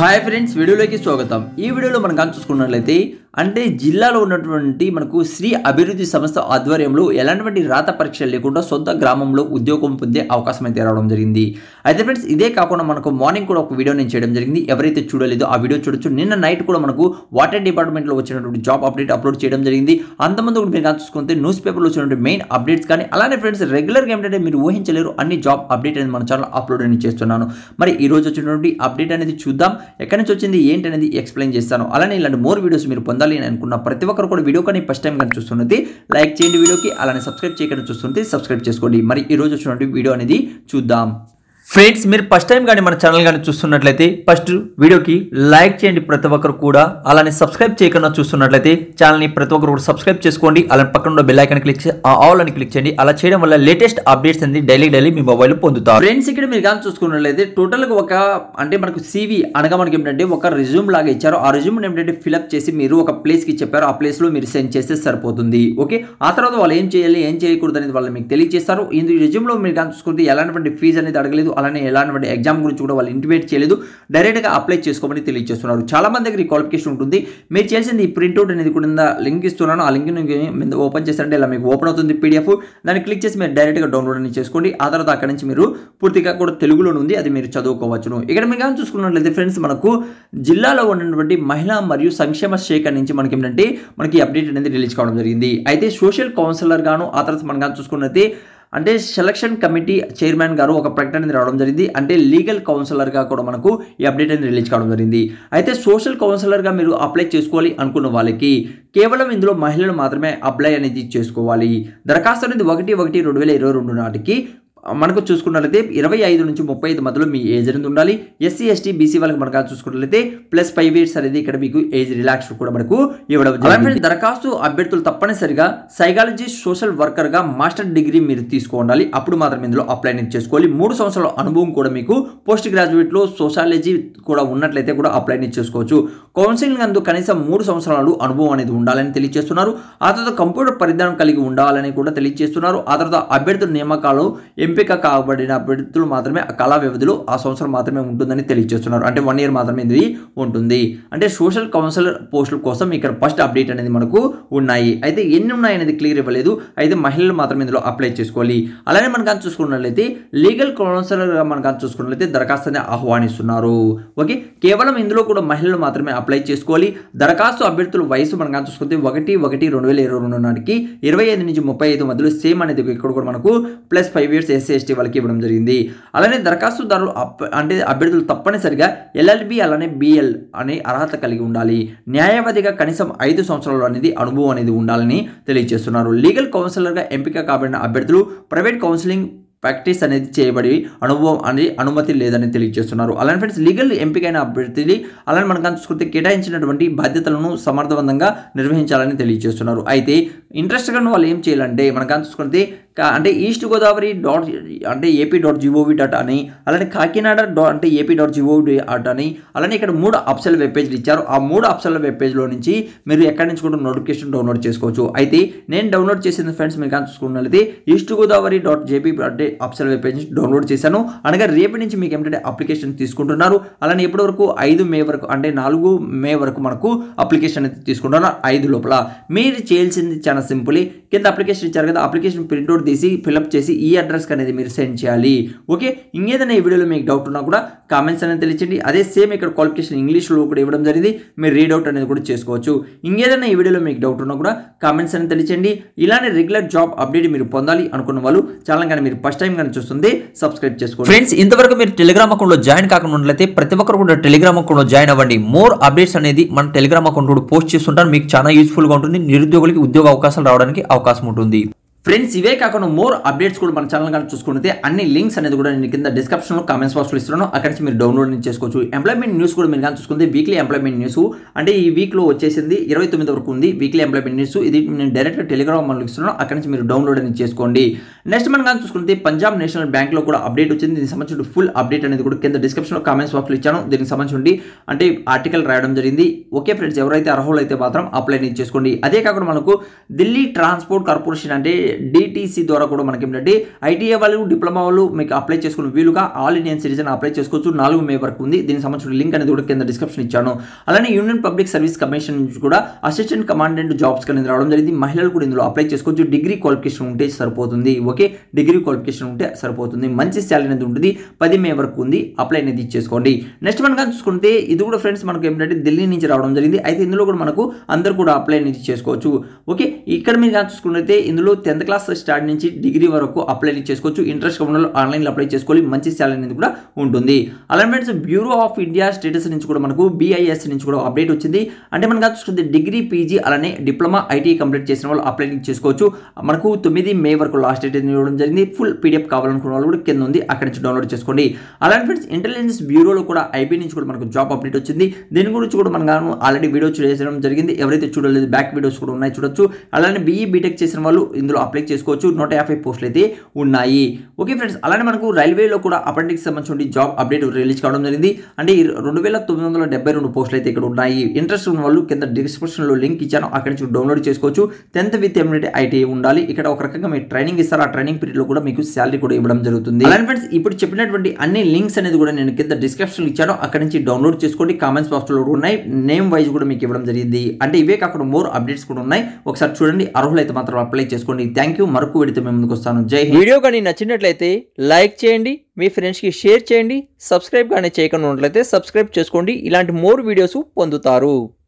hi friends వీడియోలోకి స్వాగతం ఈ వీడియోలో మనం కానీ చూసుకున్నట్లయితే అంటే జిల్లాలో ఉన్నటువంటి మనకు శ్రీ అభివృద్ధి సంస్థ ఆధ్వర్యంలో ఎలాంటి రాత పరీక్షలు లేకుండా సొంత గ్రామంలో ఉద్యోగం పొందే అవకాశం అయితే రావడం జరిగింది అయితే ఫ్రెండ్స్ ఇదే కాకుండా మనకు మార్నింగ్ కూడా ఒక వీడియో నేను చేయడం జరిగింది ఎవరైతే చూడలేదో ఆ వీడియో చూడొచ్చు నిన్న నైట్ కూడా మనకు వాటర్ డిపార్ట్మెంట్లో వచ్చినటువంటి జాబ్ అప్డేట్ అప్లోడ్ చేయడం జరిగింది అంతమంది కూడా మీరు చూసుకుంటే న్యూస్ పేపర్లో వచ్చినటువంటి మెయిన్ అప్డేట్స్ కానీ అలానే ఫ్రెండ్స్ రెగ్యులర్గా ఏంటంటే మీరు ఊహించలేరు అన్ని జాబ్ అప్డేట్ అనేది మన ఛానల్ అప్లోడ్ అనేది చేస్తున్నాను మరి ఈరోజు వచ్చినటువంటి అప్డేట్ అనేది చూద్దాం ఎక్కడి నుంచి వచ్చింది ఏంటి అనేది ఎక్స్ప్లెయిన్ చేస్తాను అలానే ఇలాంటి మోర్ వీడియోస్ మీరు పొందాలి అని అనుకున్న ప్రతి ఒక్కరు కూడా వీడియో కానీ ఫస్ట్ టైం కానీ చూస్తున్నది లైక్ చేయండి వీడియోకి అలానే సబ్స్క్రైబ్ చేయకుండా చూస్తుంటే సబ్స్క్రైబ్ చేసుకోండి మరి ఈరోజు వచ్చినటువంటి వీడియో అనేది చూద్దాం ఫ్రెండ్స్ మీరు ఫస్ట్ టైం కానీ మన ఛానల్ కానీ చూస్తున్నట్లయితే ఫస్ట్ వీడియోకి లైక్ చేయండి ప్రతి ఒక్కరు కూడా అలానే సబ్స్క్రైబ్ చేయకుండా చూస్తున్నట్లయితే ఛానల్ని ప్రతి ఒక్కరు కూడా సబ్స్క్రైబ్ చేసుకోండి అలానే పక్కన ఉన్న బెల్ ఐకన్ క్లిక్ ఆల్ అని క్లిక్ చేయండి అలా చేయడం వల్ల లేటెస్ట్ అప్డేట్స్ అనేది డైలీ డైలీ మీ మొబైల్ పొందుతారు ఫ్రెండ్స్ ఇక్కడ మీరు కానీ చూసుకున్నట్లయితే టోటల్గా ఒక అంటే మనకు సివి అనగా మనకి ఏంటంటే ఒక రిజ్యూమ్ లాగా ఇచ్చారు ఆ రిజ్యూమ్ ఏంటంటే ఫిలప్ చేసి మీరు ఒక ప్లేస్కి చెప్పారు ఆ ప్లేస్లో మీరు సెండ్ చేస్తే సరిపోతుంది ఓకే ఆ తర్వాత వాళ్ళు ఏం చేయాలి ఏం చేయకూడదు అనేది వాళ్ళు మీకు తెలియజేస్తారు ఇందులో రిజ్యూమ్లో మీరు కానీ చూసుకుంటే ఎలాంటి ఫీజ్ అనేది అడగలేదు అలానే ఎలాంటి ఎగ్జామ్ గురించి కూడా వాళ్ళు ఇంటిమేట్ చేయలేదు డైరెక్ట్గా అప్లై చేసుకోమని తెలియజేస్తున్నారు చాలా మంది దగ్గర ఈ క్వాలిఫికేషన్ ఉంటుంది మీరు చేసింది ఈ ప్రింట్అవుట్ అనేది కూడా లింక్ ఇస్తున్నాను ఆ లింక్ ఓపెన్ చేస్తారంటే ఇలా మీకు ఓపెన్ అవుతుంది పీడిఎఫ్ దాన్ని క్లిక్ చేసి మీరు డైరెక్ట్గా డౌన్లోడ్ అని చేసుకోండి ఆ తర్వాత అక్కడ నుంచి మీరు పూర్తిగా కూడా తెలుగులో ఉంది అది మీరు చదువుకోవచ్చును ఇక్కడ మీకు కానీ చూసుకున్నట్లయితే ఫ్రెండ్స్ మనకు జిల్లాలో ఉన్నటువంటి మహిళా మరియు సంక్షేమ శాఖ నుంచి మనకి ఏంటంటే మనకి అప్డేట్ అనేది రిలీజ్ కావడం జరిగింది అయితే సోషల్ కౌన్సిలర్ గాను ఆ తర్వాత మనం కానీ చూసుకున్నట్లయితే అంటే సెలక్షన్ కమిటీ చైర్మన్ గారు ఒక ప్రకటన రావడం జరిగింది అంటే లీగల్ కౌన్సిలర్గా కూడా మనకు ఈ అప్డేట్ అనేది రిలీజ్ కావడం జరిగింది అయితే సోషల్ కౌన్సిలర్గా మీరు అప్లై చేసుకోవాలి అనుకున్న వాళ్ళకి కేవలం ఇందులో మహిళలు మాత్రమే అప్లై అనేది చేసుకోవాలి దరఖాస్తు అనేది ఒకటి ఒకటి రెండు వేల ఇరవై రెండు నాటికి మనకు చూసుకున్నట్లయితే ఇరవై ఐదు నుంచి ముప్పై ఐదు మధ్యలో మీ ఏజ్ అనేది ఉండాలి ఎస్సీ ఎస్టీ బీసీ వాళ్ళకి మనకు చూసుకున్నట్లయితే ప్లస్ ఫైవ్ ఇయర్స్ అనేది ఇక్కడ మీకు ఏజ్ రిలాక్స్ కూడా మనకు ఇవ్వడం దరఖాస్తు అభ్యర్థులు తప్పనిసరిగా సైకాలజీ సోషల్ వర్కర్ గా మాస్టర్ డిగ్రీ మీరు తీసుకోవాలి అప్పుడు మాత్రం ఇందులో అప్లై చేసుకోవాలి మూడు సంవత్సరాల అనుభవం కూడా మీకు పోస్ట్ లో సోషాలజీ కూడా ఉన్నట్లయితే కూడా అప్లై చేసుకోవచ్చు కౌన్సిలింగ్ అందు కనీసం మూడు సంవత్సరాలు అనుభవం అనేది ఉండాలని తెలియజేస్తున్నారు ఆ తర్వాత కంప్యూటర్ పరిజ్ఞానం కలిగి ఉండాలని కూడా తెలియజేస్తున్నారు ఆ తర్వాత అభ్యర్థుల నియామకాలు ఎంపిక కాబడిన అభ్యర్థులు మాత్రమే ఆ కళా వ్యవధిలో ఆ సంవత్సరం మాత్రమే ఉంటుందని తెలియజేస్తున్నారు అంటే వన్ ఇయర్ మాత్రమే ఇది ఉంటుంది అంటే సోషల్ కౌన్సిలర్ పోస్టుల కోసం ఇక్కడ ఫస్ట్ అప్డేట్ అనేది మనకు ఉన్నాయి అయితే ఎన్ని ఉన్నాయి అనేది క్లియర్ ఇవ్వలేదు అయితే మహిళలు మాత్రమే ఇందులో అప్లై చేసుకోవాలి అలానే మనం కానీ చూసుకున్నట్లయితే లీగల్ కౌన్సిలర్గా మనం కానీ చూసుకున్నట్లయితే దరఖాస్తుని ఆహ్వానిస్తున్నారు ఓకే కేవలం ఇందులో కూడా మహిళలు మాత్రమే అప్లై చేసుకోవాలి దరఖాస్తు అభ్యర్థుల వయసు మనం కానీ చూసుకుంటే ఒకటి ఒకటి రెండు వేల ఇరవై రెండు నాటికి ఇరవై ఐదు నుంచి ముప్పై ఐదు మధ్యలో సేమ్ అనేది ఇక్కడ కూడా మనకు plus five years SC ST వాళ్ళకి ఇవ్వడం జరిగింది అలానే దరఖాస్తుదారులు అంటే అభ్యర్థులు తప్పనిసరిగా ఎల్ఎల్బి అలానే బిఎల్ అనే అర్హత కలిగి ఉండాలి న్యాయవాదిగా కనీసం ఐదు సంవత్సరాలు అనేది అనుభవం అనేది ఉండాలని తెలియజేస్తున్నారు లీగల్ కౌన్సిలర్గా ఎంపిక కాబడిన అభ్యర్థులు ప్రైవేట్ కౌన్సిలింగ్ ప్రాక్టీస్ అనేది చేయబడి అనుభవం అనేది అనుమతి లేదని తెలియజేస్తున్నారు అలానే ఫ్రెండ్స్ లీగల్ ఎంపికైన అభ్యర్థి అలానే మనకు సంస్కృతి కేటాయించినటువంటి బాధ్యతలను సమర్థవంతంగా నిర్వహించాలని తెలియజేస్తున్నారు అయితే ఇంట్రెస్ట్గా వాళ్ళు ఏం చేయాలంటే మనకు సంస్కృతి అంటే ఈస్ట్ గోదావరి డాట్ అంటే ఏపీ డాట్ జీఓవి డాట్ అని అలానే కాకినాడ డాట్ అంటే ఏపీ డాట్ జీఓవి డాట్ అని అలానే ఇక్కడ మూడు అప్సల్ వెబ్ పేజ్లు ఇచ్చారు ఆ మూడు అప్సల్ వెబ్ పేజ్లో నుంచి మీరు ఎక్కడి నుంచి కూడా నోటిఫికేషన్ డౌన్లోడ్ చేసుకోవచ్చు అయితే నేను డౌన్లోడ్ చేసిన ఫ్రెండ్స్ మీకు కానీ ఈస్ట్ గోదావరి డాట్ జేపీ అంటే అప్సల్ వెబ్ పేజ్ డౌన్లోడ్ చేశాను అనగా రేపు నుంచి మీకు ఏమిటంటే అప్లికేషన్ తీసుకుంటున్నారు అలానే ఇప్పటి వరకు ఐదు మే వరకు అంటే నాలుగు మే వరకు మనకు అప్లికేషన్ అయితే తీసుకుంటున్నారు ఐదు లోపల మీరు చేయాల్సింది చాలా సింపుల్ కింద అప్లికేషన్ ఇచ్చారు కదా అప్లికేషన్ ప్రింట్అవుట్ తీసి ఫిలప్ చేసి ఈ అడ్రస్కి అనేది మీరు సెండ్ చేయాలి ఓకే ఇంకేదైనా ఈ వీడియోలో మీకు డౌట్ ఉన్నా కూడా కామెంట్స్ అనేది తెలియచండి అదే సేమ్ ఇక్కడ క్వాలిఫికేషన్ ఇంగ్లీష్లో కూడా ఇవ్వడం జరిగింది మీరు రీడౌట్ అనేది కూడా చేసుకోవచ్చు ఇంకేదైనా ఈ వీడియోలో మీకు డౌట్ ఉన్నా కూడా కామెంట్స్ అనేది తెలియచండి ఇలానే రెగ్యులర్ జాబ్ అప్డేట్ మీరు పొందాలి అనుకున్న వాళ్ళు చాలా కానీ మీరు ఫస్ట్ టైం కానీ చూస్తుంది సబ్స్క్రైబ్ చేసుకోండి ఫ్రెండ్స్ ఇంతవరకు మీరు టెలిగ్రామ్ అకౌంట్లో జాయిన్ కాకుండా ప్రతి ఒక్కరు కూడా టెలిగ్రామ్ అకౌంట్లో జాయిన్ అవ్వండి మోర్ అప్డేట్స్ అనేది మన టెలిగ్రామ్ అకౌంట్ కూడా పోస్ట్ చేస్తుంటాను మీకు చాలా యూస్ఫుల్గా ఉంటుంది నిరుద్యోగులకి ఉద్యోగ అవకాశాలు రావడానికి అవకాశం ఉంటుంది ఫ్రెండ్స్ ఇవే కాకుండా మోర్ అప్డేట్స్ కూడా మన ఛానల్ కానీ చూసుకుంటే అన్ని లింక్స్ అనేది కూడా నేను కింద డిస్క్రిప్షన్లో కామెంట్స్ బాక్స్లో ఇస్తున్నాను అక్కడి నుంచి మీరు డౌన్లోడ్ చేసుకోవచ్చు ఎంప్లాయ్మెంట్ న్యూస్ కూడా మీరు కానీ చూసుకుంటే వీక్లీ ఎంప్లాయ్మెంట్ న్యూస్ అంటే ఈ వీక్లో వచ్చేసింది ఇరవై తొమ్మిది వరకు ఉంది వీక్లీ ఎంప్లాయ్మెంట్ న్యూస్ ఇది నేను డైరెక్ట్గా టెలిగ్రామ్ మనకి ఇస్తున్నాను అక్కడి నుంచి మీరు డౌన్లోడ్ అనేది చేసుకోండి నెక్స్ట్ మనం కానీ చూసుకుంటే పంజాబ్ నేషనల్ బ్యాంక్లో కూడా అప్డేట్ వచ్చింది దీనికి సంబంధించిన ఫుల్ అప్డేట్ అనేది కూడా కింద డిస్క్రిప్షన్లో కామెంట్స్ బాక్స్లో ఇచ్చాను దీనికి సంబంధించి అంటే ఆర్టికల్ రాయడం జరిగింది ఓకే ఫ్రెండ్స్ ఎవరైతే అర్హులు అయితే మాత్రం అప్లై చేసుకోండి అదే కాకుండా మనకు ఢిల్లీ ట్రాన్స్పోర్ట్ కార్పొరేషన్ అంటే డిటీసీ ద్వారా కూడా మనకి ఏంటంటే ఐటీఐ వాళ్ళు డిప్లొమా వాళ్ళు మీకు అప్లై చేసుకున్న వీలుగా ఆల్ ఇండియన్ సిటిజన్ అప్లై చేసుకోవచ్చు నాలుగు మే వరకు ఉంది దీనికి సంబంధించిన లింక్ అనేది కూడా కింద డిస్క్రిప్షన్ ఇచ్చాను అలానే యూనియన్ పబ్లిక్ సర్వీస్ కమిషన్ నుంచి కూడా అసిస్టెంట్ కమాండెంట్ జాబ్స్ అనేది రావడం జరిగింది మహిళలు కూడా ఇందులో అప్లై చేసుకోవచ్చు డిగ్రీ క్వాలిఫికేషన్ ఉంటే సరిపోతుంది ఓకే డిగ్రీ క్వాలిఫికేషన్ ఉంటే సరిపోతుంది మంచి శాలరీ అనేది ఉంటుంది పది మే వరకు ఉంది అప్లై అనేది ఇచ్చేసుకోండి నెక్స్ట్ మనం చూసుకుంటే ఇది కూడా ఫ్రెండ్స్ మనకు ఏంటంటే ఢిల్లీ నుంచి రావడం జరిగింది అయితే ఇందులో కూడా మనకు అందరు కూడా అప్లై అనేది చేసుకోవచ్చు ఓకే ఇక్కడ మీరు చూసుకున్నట్టు ఇందులో టెన్త్ క్లాస్ స్టార్ట్ నుంచి డిగ్రీ వరకు అప్లై చేసుకోవచ్చు ఇంట్రెస్ట్ కంపెనీలో ఆన్లైన్లో అప్లై చేసుకోవాలి మంచి శాలరీ అనేది కూడా ఉంటుంది అలానే friends bureau of India status నుంచి కూడా మనకు బీఐఎస్ నుంచి కూడా అప్డేట్ వచ్చింది అంటే మనం చూసుకుంటే డిగ్రీ పీజీ అలానే డిప్లొమా ఐటీ కంప్లీట్ చేసిన వాళ్ళు అప్లై చేసుకోవచ్చు మనకు తొమ్మిది మే వరకు లాస్ట్ డేట్ ఇవ్వడం జరిగింది ఫుల్ పీడిఎఫ్ కావాలనుకున్న వాళ్ళు కూడా కింద ఉంది అక్కడ నుంచి డౌన్లోడ్ చేసుకోండి అలానే ఫ్రెండ్స్ ఇంటెలిజెన్స్ బ్యూరోలో కూడా ఐబీ నుంచి కూడా మనకు జాబ్ అప్డేట్ వచ్చింది దీని గురించి కూడా మనం ఆల్రెడీ వీడియో చేయడం జరిగింది ఎవరైతే చూడలేదు బ్యాక్ వీడియోస్ కూడా ఉన్నాయి చూడొచ్చు అలానే బీఈ బీటెక్ చేసిన వాళ్ళు ఇందులో అప్లై చేసుకోవచ్చు నూట యాభై పోస్టులు అయితే ఉన్నాయి ఓకే ఫ్రెండ్స్ అలానే మనకు రైల్వేలో కూడా అప్రెంటిక్స్ సంబంధించి జాబ్ అప్డేట్ రిలీజ్ కావడం జరిగింది అంటే రెండు వేల తొమ్మిది వందల డెబ్బై రెండు పోస్టులు అయితే ఇక్కడ ఉన్నాయి ఇంట్రెస్ట్ ఉన్న వాళ్ళు కింద డిస్క్రిప్షన్లో లింక్ ఇచ్చాను అక్కడ నుంచి డౌన్లోడ్ చేసుకోవచ్చు టెన్త్ విత్ ఎమ్యూనిటీ ఐటీ ఉండాలి ఇక్కడ ఒక రకంగా మీరు ట్రైనింగ్ ఇస్తారు ఆ ట్రైనింగ్ పీరియడ్లో కూడా మీకు శాలరీ కూడా ఇవ్వడం జరుగుతుంది అలానే ఫ్రెండ్స్ ఇప్పుడు చెప్పినటువంటి అన్ని లింక్స్ అనేది కూడా నేను కింద డిస్క్రిప్షన్ ఇచ్చాను అక్కడ నుంచి డౌన్లోడ్ చేసుకోండి కామెంట్స్ బాక్స్లో కూడా ఉన్నాయి నేమ్ వైజ్ కూడా మీకు ఇవ్వడం జరిగింది అంటే ఇవే కాకుండా మోర్ అప్డేట్స్ కూడా ఉన్నాయి ఒకసారి చూడండి అర్హులైతే మాత్రం అప్లై చేసుకోండి థ్యాంక్ యూ మరొక విడితే మేము ముందుకు వస్తాను జై వీడియో కానీ నచ్చినట్లయితే లైక్ చేయండి మీ ఫ్రెండ్స్కి షేర్ చేయండి సబ్స్క్రైబ్ కానీ చేయకుండా ఉన్నట్లయితే సబ్స్క్రైబ్ చేసుకోండి ఇలాంటి మోర్ వీడియోస్ పొందుతారు